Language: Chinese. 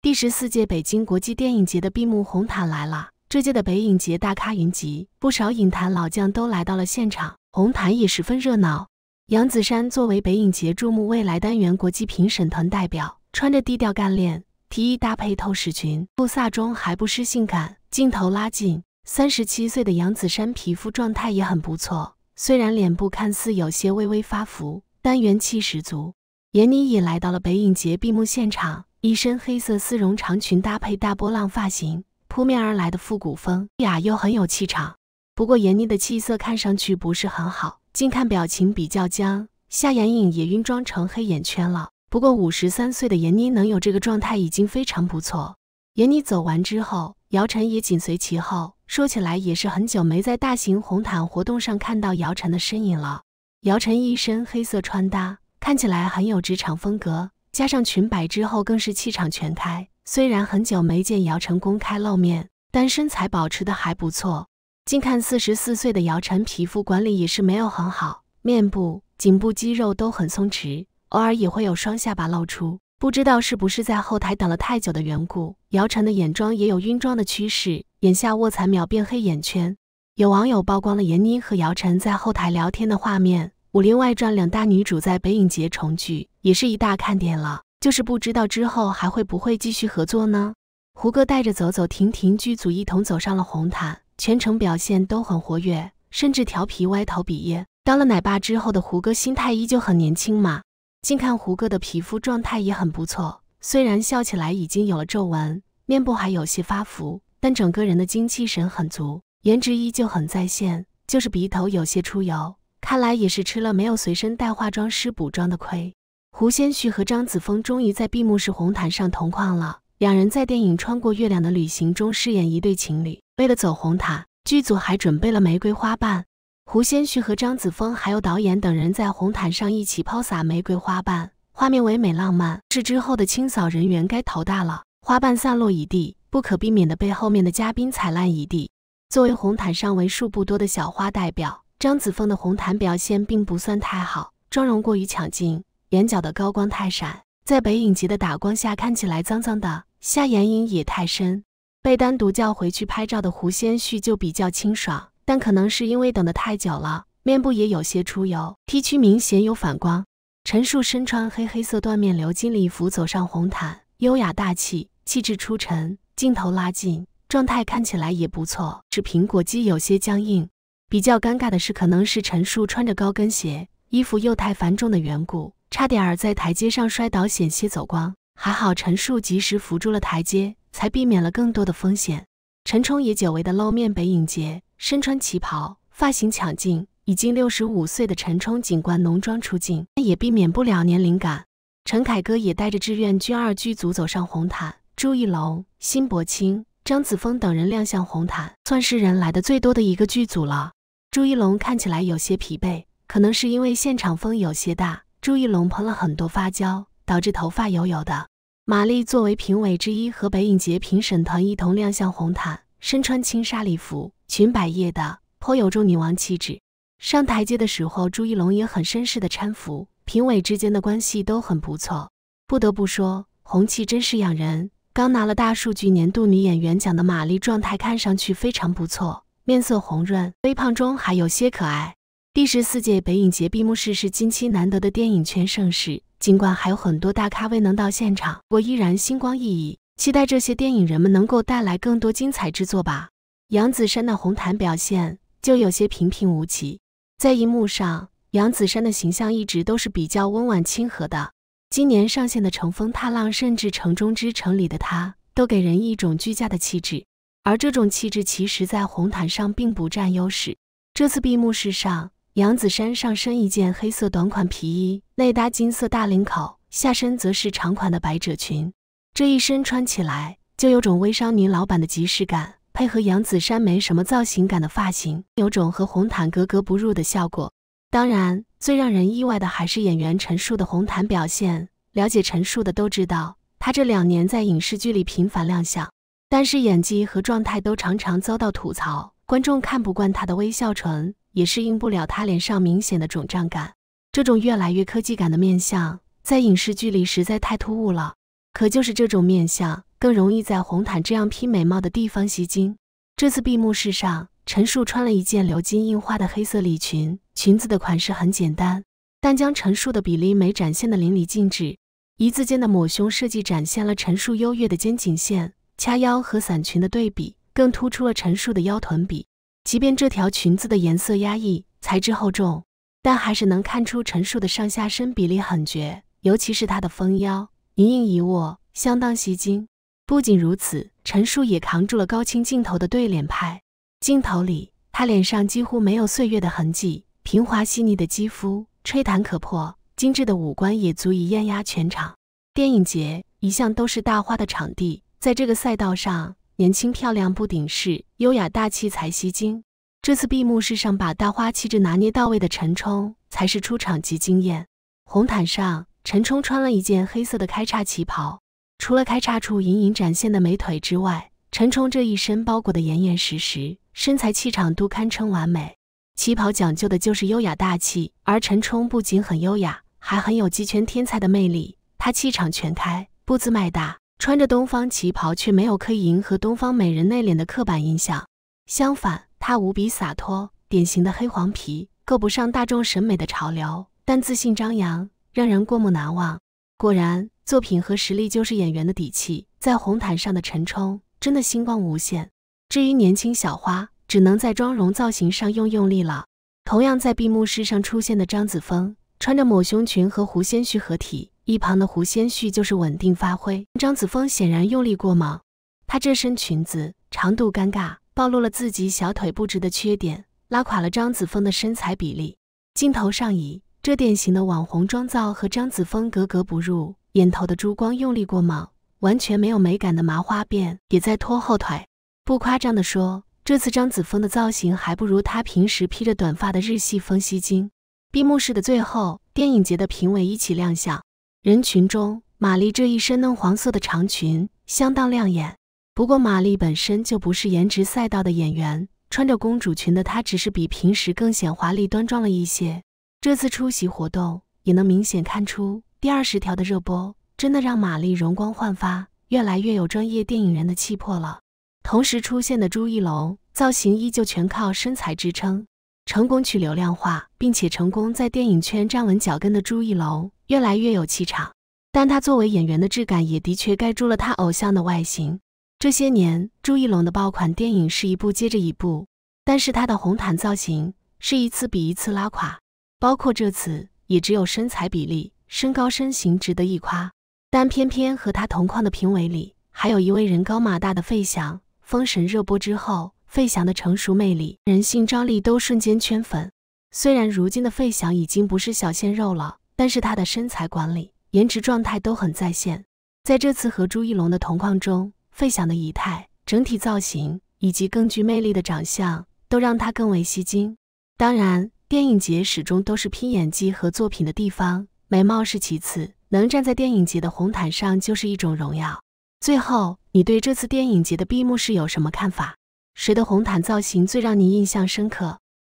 第十四届北京国际电影节的闭幕红毯来了，这届的北影节大咖云集，不少影坛老将都来到了现场，红毯也十分热闹。杨子姗作为北影节注目未来单元国际评审团代表，穿着低调干练，提衣搭配透视裙，不飒中还不失性感。镜头拉近，三十七岁的杨子姗皮肤状态也很不错，虽然脸部看似有些微微发福，但元气十足。闫妮也来到了北影节闭幕现场。一身黑色丝绒长裙搭配大波浪发型，扑面而来的复古风，优雅又很有气场。不过闫妮的气色看上去不是很好，近看表情比较僵，下眼影也晕妆成黑眼圈了。不过五十三岁的闫妮能有这个状态已经非常不错。闫妮走完之后，姚晨也紧随其后。说起来也是很久没在大型红毯活动上看到姚晨的身影了。姚晨一身黑色穿搭，看起来很有职场风格。加上裙摆之后，更是气场全开。虽然很久没见姚晨公开露面，但身材保持的还不错。近看四十四岁的姚晨，皮肤管理也是没有很好，面部、颈部肌肉都很松弛，偶尔也会有双下巴露出。不知道是不是在后台等了太久的缘故，姚晨的眼妆也有晕妆的趋势，眼下卧蚕秒变黑眼圈。有网友曝光了闫妮和姚晨在后台聊天的画面。《武林外传》两大女主在北影节重聚，也是一大看点了。就是不知道之后还会不会继续合作呢？胡歌带着走走停停，剧组一同走上了红毯，全程表现都很活跃，甚至调皮歪头比耶。当了奶爸之后的胡歌，心态依旧很年轻嘛。近看胡歌的皮肤状态也很不错，虽然笑起来已经有了皱纹，面部还有些发福，但整个人的精气神很足，颜值依旧很在线，就是鼻头有些出油。看来也是吃了没有随身带化妆师补妆的亏。胡先煦和张子枫终于在闭幕式红毯上同框了。两人在电影《穿过月亮的旅行》中饰演一对情侣。为了走红毯，剧组还准备了玫瑰花瓣。胡先煦和张子枫还有导演等人在红毯上一起抛洒玫瑰花瓣，画面唯美浪漫。是之后的清扫人员该头大了，花瓣散落一地，不可避免的被后面的嘉宾踩烂一地。作为红毯上为数不多的小花代表。张子枫的红毯表现并不算太好，妆容过于抢镜，眼角的高光太闪，在北影级的打光下看起来脏脏的，下眼影也太深。被单独叫回去拍照的胡先煦就比较清爽，但可能是因为等得太久了，面部也有些出油，T 区明显有反光。陈数身穿黑黑色缎面鎏金礼服走上红毯，优雅大气，气质出尘。镜头拉近，状态看起来也不错，是苹果肌有些僵硬。比较尴尬的是，可能是陈数穿着高跟鞋，衣服又太繁重的缘故，差点儿在台阶上摔倒，险些走光。还好陈数及时扶住了台阶，才避免了更多的风险。陈冲也久违的露面北影节，身穿旗袍，发型抢镜。已经六十五岁的陈冲，尽管浓妆出镜，但也避免不了年龄感。陈凯歌也带着志愿军二剧组走上红毯，朱一龙、辛柏青、张子枫等人亮相红毯，算是人来的最多的一个剧组了。朱一龙看起来有些疲惫，可能是因为现场风有些大。朱一龙喷了很多发胶，导致头发油油的。玛丽作为评委之一，和北影节评审团一同亮相红毯，身穿轻纱礼服，裙摆曳的，颇有种女王气质。上台阶的时候，朱一龙也很绅士的搀扶评委之间的关系都很不错。不得不说，红气真是养人。刚拿了大数据年度女演员奖的玛丽，状态看上去非常不错。面色红润，微胖中还有些可爱。第十四届北影节闭幕式是近期难得的电影圈盛事，尽管还有很多大咖未能到现场，我依然星光熠熠，期待这些电影人们能够带来更多精彩之作吧。杨子姗的红毯表现就有些平平无奇。在荧幕上，杨子姗的形象一直都是比较温婉亲和的。今年上线的《乘风踏浪》甚至《城中之城》里的她，都给人一种居家的气质。而这种气质其实，在红毯上并不占优势。这次闭幕式上，杨子姗上身一件黑色短款皮衣，内搭金色大领口，下身则是长款的百褶裙。这一身穿起来就有种微商女老板的即视感，配合杨子姗没什么造型感的发型，有种和红毯格格不入的效果。当然，最让人意外的还是演员陈数的红毯表现。了解陈数的都知道，她这两年在影视剧里频繁亮相。但是演技和状态都常常遭到吐槽，观众看不惯他的微笑唇，也适应不了他脸上明显的肿胀感。这种越来越科技感的面相，在影视剧里实在太突兀了。可就是这种面相，更容易在红毯这样披美貌的地方吸睛。这次闭幕式上，陈数穿了一件鎏金印花的黑色礼裙，裙子的款式很简单，但将陈数的比例美展现的淋漓尽致。一字肩的抹胸设计展现了陈数优越的肩颈线。掐腰和伞裙的对比，更突出了陈述的腰臀比。即便这条裙子的颜色压抑，材质厚重，但还是能看出陈述的上下身比例很绝，尤其是她的丰腰，盈盈一握，相当吸睛。不仅如此，陈述也扛住了高清镜头的对脸拍。镜头里，她脸上几乎没有岁月的痕迹，平滑细腻的肌肤，吹弹可破，精致的五官也足以艳压全场。电影节一向都是大花的场地。在这个赛道上，年轻漂亮不顶事，优雅大气才吸睛。这次闭幕式上，把大花气质拿捏到位的陈冲才是出场即惊艳。红毯上，陈冲穿了一件黑色的开叉旗袍，除了开叉处隐隐展现的美腿之外，陈冲这一身包裹得严严实实，身材气场都堪称完美。旗袍讲究的就是优雅大气，而陈冲不仅很优雅，还很有集权天才的魅力。他气场全开，步子迈大。穿着东方旗袍，却没有刻意迎合东方美人内敛的刻板印象。相反，她无比洒脱，典型的黑黄皮，够不上大众审美的潮流，但自信张扬，让人过目难忘。果然，作品和实力就是演员的底气。在红毯上的陈冲真的星光无限。至于年轻小花，只能在妆容造型上用用力了。同样在闭幕式上出现的张子枫，穿着抹胸裙和胡先煦合体。一旁的胡先煦就是稳定发挥，张子枫显然用力过猛。她这身裙子长度尴尬，暴露了自己小腿不直的缺点，拉垮了张子枫的身材比例。镜头上移，这典型的网红妆造和张子枫格格不入。眼头的珠光用力过猛，完全没有美感的麻花辫也在拖后腿。不夸张地说，这次张子枫的造型还不如她平时披着短发的日系风吸睛。闭幕式的最后，电影节的评委一起亮相。人群中，玛丽这一身嫩黄色的长裙相当亮眼。不过，玛丽本身就不是颜值赛道的演员，穿着公主裙的她只是比平时更显华丽端庄了一些。这次出席活动，也能明显看出《第二十条》的热播真的让玛丽容光焕发，越来越有专业电影人的气魄了。同时出现的朱一龙，造型依旧全靠身材支撑。成功去流量化，并且成功在电影圈站稳脚跟的朱一龙越来越有气场，但他作为演员的质感也的确盖住了他偶像的外形。这些年，朱一龙的爆款电影是一部接着一部，但是他的红毯造型是一次比一次拉垮，包括这次也只有身材比例、身高身形值得一夸，但偏偏和他同框的评委里还有一位人高马大的费翔。封神热播之后。费翔的成熟魅力、人性张力都瞬间圈粉。虽然如今的费翔已经不是小鲜肉了，但是他的身材管理、颜值状态都很在线。在这次和朱一龙的同框中，费翔的仪态、整体造型以及更具魅力的长相都让他更为吸睛。当然，电影节始终都是拼演技和作品的地方，美貌是其次。能站在电影节的红毯上就是一种荣耀。最后，你对这次电影节的闭幕式有什么看法？谁的红毯造型最让你印象深刻？